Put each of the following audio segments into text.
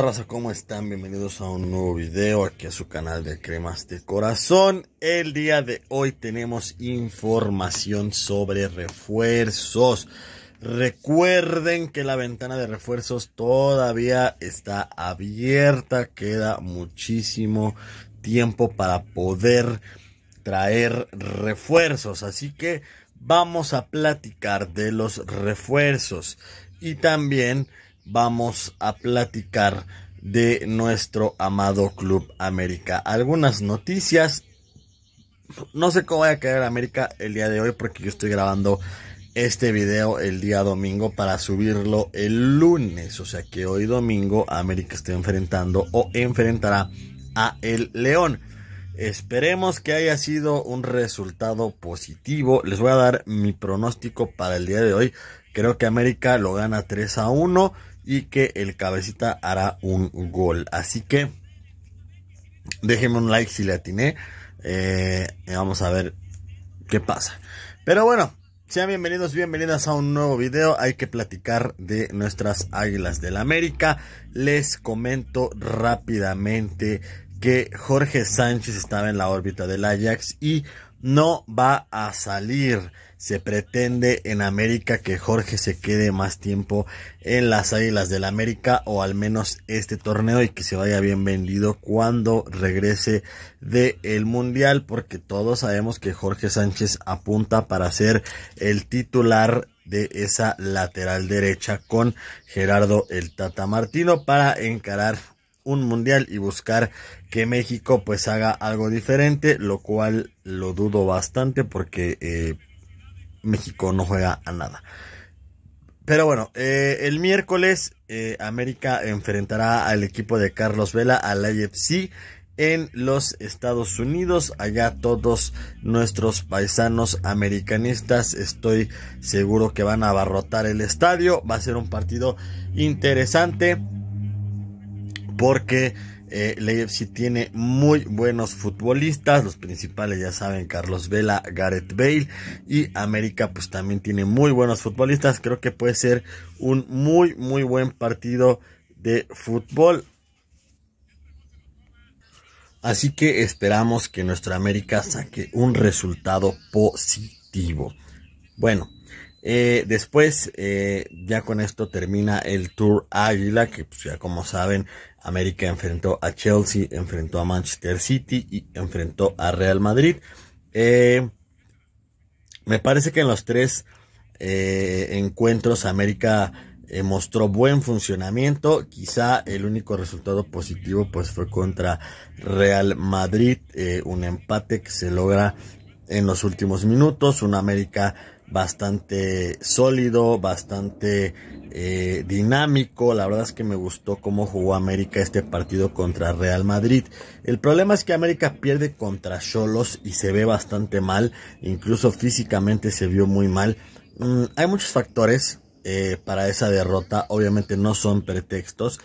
raza? ¿Cómo están? Bienvenidos a un nuevo video aquí a su canal de Cremas de Corazón. El día de hoy tenemos información sobre refuerzos. Recuerden que la ventana de refuerzos todavía está abierta. Queda muchísimo tiempo para poder traer refuerzos. Así que vamos a platicar de los refuerzos. Y también vamos a platicar de nuestro amado Club América. Algunas noticias. No sé cómo vaya a quedar América el día de hoy porque yo estoy grabando este video el día domingo para subirlo el lunes. O sea que hoy domingo América está enfrentando o enfrentará a el León. Esperemos que haya sido un resultado positivo. Les voy a dar mi pronóstico para el día de hoy. Creo que América lo gana 3 a 1 y que el cabecita hará un gol. Así que déjenme un like si le atiné. Eh, vamos a ver qué pasa. Pero bueno, sean bienvenidos, bienvenidas a un nuevo video. Hay que platicar de nuestras Águilas del América. Les comento rápidamente que Jorge Sánchez estaba en la órbita del Ajax y no va a salir. Se pretende en América que Jorge se quede más tiempo en las Águilas del la América o al menos este torneo y que se vaya bien vendido cuando regrese del Mundial porque todos sabemos que Jorge Sánchez apunta para ser el titular de esa lateral derecha con Gerardo el Tata Martino para encarar un mundial y buscar que México pues haga algo diferente, lo cual lo dudo bastante porque eh, México no juega a nada. Pero bueno, eh, el miércoles eh, América enfrentará al equipo de Carlos Vela, al IFC en los Estados Unidos. Allá todos nuestros paisanos americanistas estoy seguro que van a abarrotar el estadio. Va a ser un partido interesante porque eh, la tiene muy buenos futbolistas, los principales ya saben, Carlos Vela, Gareth Bale y América pues también tiene muy buenos futbolistas, creo que puede ser un muy muy buen partido de fútbol. Así que esperamos que nuestra América saque un resultado positivo. Bueno, eh, después, eh, ya con esto termina el Tour Águila, que pues, ya como saben, América enfrentó a Chelsea, enfrentó a Manchester City y enfrentó a Real Madrid. Eh, me parece que en los tres encuentros América mostró buen funcionamiento. Quizá el único resultado positivo pues fue contra Real Madrid, un empate que se logra en los últimos minutos, Un América bastante sólido, bastante eh, dinámico. La verdad es que me gustó cómo jugó América este partido contra Real Madrid. El problema es que América pierde contra Cholos y se ve bastante mal, incluso físicamente se vio muy mal. Mm, hay muchos factores eh, para esa derrota, obviamente no son pretextos.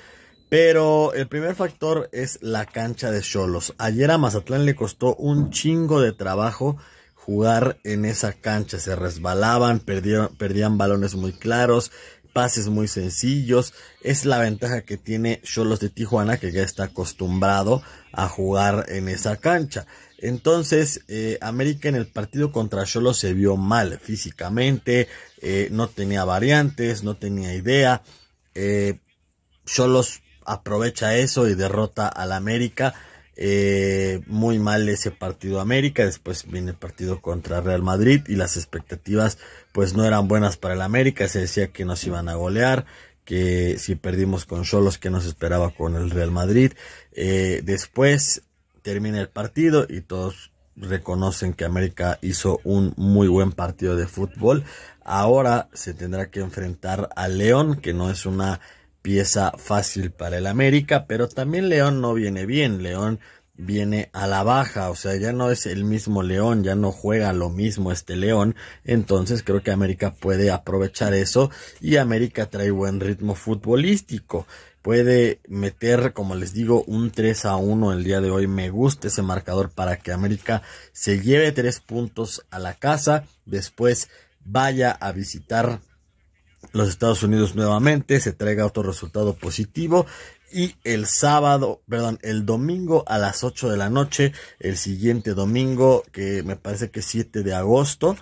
Pero el primer factor es la cancha de Cholos. Ayer a Mazatlán le costó un chingo de trabajo jugar en esa cancha. Se resbalaban, perdieron, perdían balones muy claros, pases muy sencillos. Es la ventaja que tiene Cholos de Tijuana, que ya está acostumbrado a jugar en esa cancha. Entonces, eh, América en el partido contra Cholos se vio mal físicamente, eh, no tenía variantes, no tenía idea. Eh, Cholos aprovecha eso y derrota al América eh, muy mal ese partido América, después viene el partido contra Real Madrid y las expectativas pues no eran buenas para el América, se decía que nos iban a golear, que si perdimos con Solos que nos esperaba con el Real Madrid. Eh, después termina el partido y todos reconocen que América hizo un muy buen partido de fútbol. Ahora se tendrá que enfrentar a León, que no es una pieza fácil para el América, pero también León no viene bien, León viene a la baja, o sea, ya no es el mismo León, ya no juega lo mismo este León, entonces creo que América puede aprovechar eso y América trae buen ritmo futbolístico. Puede meter, como les digo, un 3 a 1 el día de hoy. Me gusta ese marcador para que América se lleve tres puntos a la casa. Después vaya a visitar los Estados Unidos nuevamente, se traiga otro resultado positivo y el sábado, perdón, el domingo a las 8 de la noche, el siguiente domingo, que me parece que es 7 de agosto,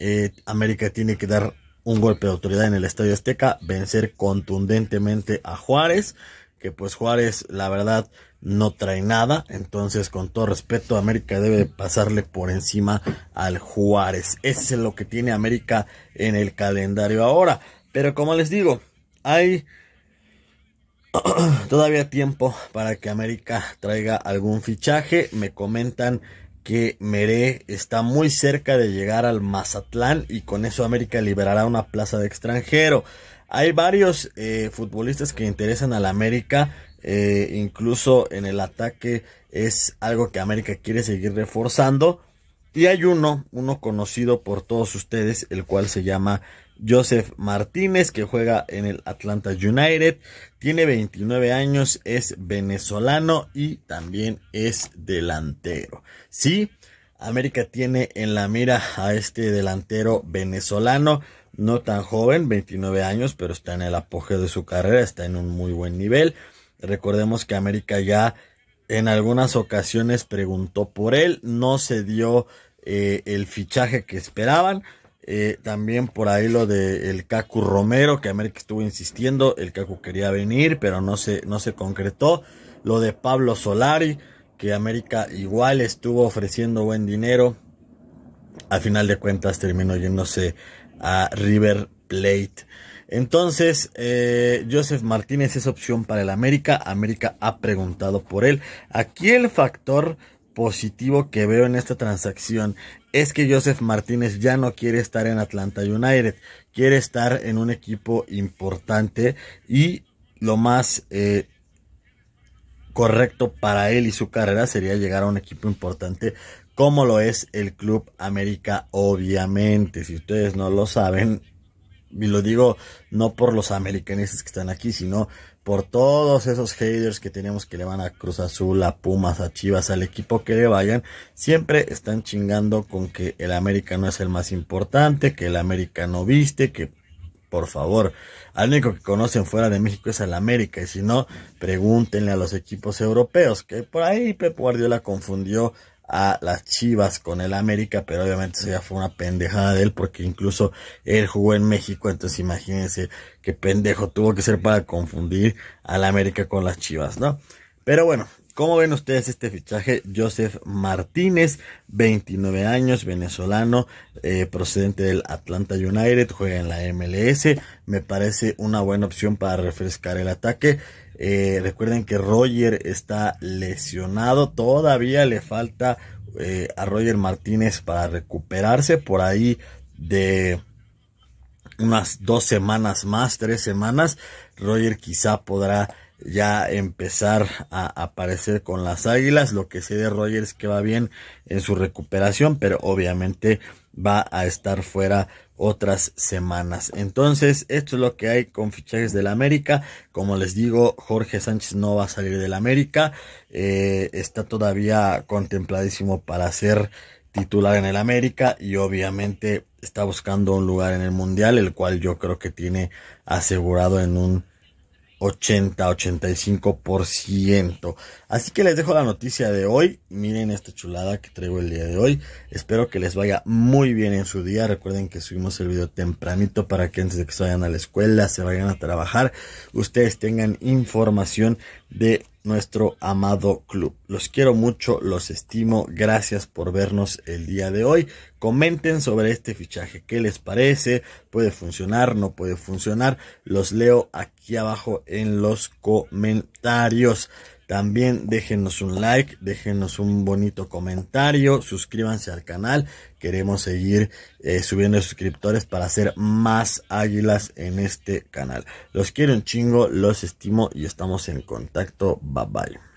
eh, América tiene que dar un golpe de autoridad en el Estadio Azteca, vencer contundentemente a Juárez, que pues Juárez, la verdad, no trae nada. Entonces, con todo respeto, América debe pasarle por encima al Juárez. Ese es lo que tiene América en el calendario ahora. Pero como les digo, hay todavía tiempo para que América traiga algún fichaje. Me comentan que Meré está muy cerca de llegar al Mazatlán y con eso América liberará una plaza de extranjero. Hay varios eh, futbolistas que interesan la América, eh, incluso en el ataque es algo que América quiere seguir reforzando. Y hay uno, uno conocido por todos ustedes, el cual se llama Joseph Martínez, que juega en el Atlanta United. Tiene 29 años, es venezolano y también es delantero. Sí, América tiene en la mira a este delantero venezolano, no tan joven, 29 años, pero está en el apogeo de su carrera, está en un muy buen nivel. Recordemos que América ya en algunas ocasiones preguntó por él, no se dio eh, el fichaje que esperaban, eh, también por ahí lo del el Cacu Romero, que América estuvo insistiendo, el Cacu quería venir, pero no se, no se concretó. Lo de Pablo Solari, que América igual estuvo ofreciendo buen dinero. Al final de cuentas terminó yéndose a River Plate. Entonces, eh, Joseph Martínez es opción para el América. América ha preguntado por él. Aquí el factor positivo que veo en esta transacción es que Joseph Martínez ya no quiere estar en Atlanta United, quiere estar en un equipo importante y lo más eh, correcto para él y su carrera sería llegar a un equipo importante como lo es el Club América, obviamente. Si ustedes no lo saben, y lo digo no por los americanistas que están aquí, sino por todos esos haters que tenemos que le van a Cruz Azul, a Pumas, a Chivas, al equipo que le vayan, siempre están chingando con que el América no es el más importante, que el América no viste, que por favor, al único que conocen fuera de México es al América, y si no, pregúntenle a los equipos europeos, que por ahí Pep Guardiola confundió a las Chivas con el América, pero obviamente eso ya fue una pendejada de él porque incluso él jugó en México, entonces imagínense qué pendejo tuvo que ser para confundir al América con las Chivas, ¿no? Pero bueno, ¿Cómo ven ustedes este fichaje? Joseph Martínez, 29 años, venezolano, eh, procedente del Atlanta United, juega en la MLS. Me parece una buena opción para refrescar el ataque. Eh, recuerden que Roger está lesionado. Todavía le falta eh, a Roger Martínez para recuperarse por ahí de unas dos semanas más, tres semanas. Roger quizá podrá ya empezar a aparecer con las águilas. Lo que sé de Roger es que va bien en su recuperación, pero obviamente va a estar fuera otras semanas. Entonces, esto es lo que hay con fichajes del América. Como les digo, Jorge Sánchez no va a salir del América. Eh, está todavía contempladísimo para ser titular en el América y obviamente está buscando un lugar en el Mundial, el cual yo creo que tiene asegurado en un 80-85%. Así que les dejo la noticia de hoy. Miren esta chulada que traigo el día de hoy. Espero que les vaya muy bien en su día. Recuerden que subimos el video tempranito para que antes de que se vayan a la escuela, se vayan a trabajar, ustedes tengan información de nuestro amado club. Los quiero mucho, los estimo, gracias por vernos el día de hoy. Comenten sobre este fichaje, qué les parece, puede funcionar, no puede funcionar. Los leo aquí abajo en los comentarios. También déjenos un like, déjenos un bonito comentario, suscríbanse al canal. Queremos seguir eh, subiendo suscriptores para hacer más águilas en este canal. Los quiero un chingo, los estimo y estamos en contacto. Bye bye.